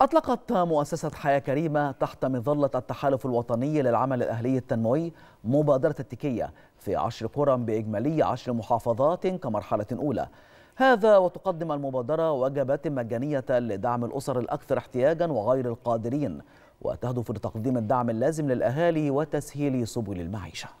أطلقت مؤسسة حياة كريمة تحت مظلة التحالف الوطني للعمل الأهلي التنموي مبادرة التكية في عشر قرى بإجمالي عشر محافظات كمرحلة أولى هذا وتقدم المبادرة وجبات مجانية لدعم الأسر الأكثر احتياجا وغير القادرين وتهدف لتقديم الدعم اللازم للأهالي وتسهيل سبل المعيشة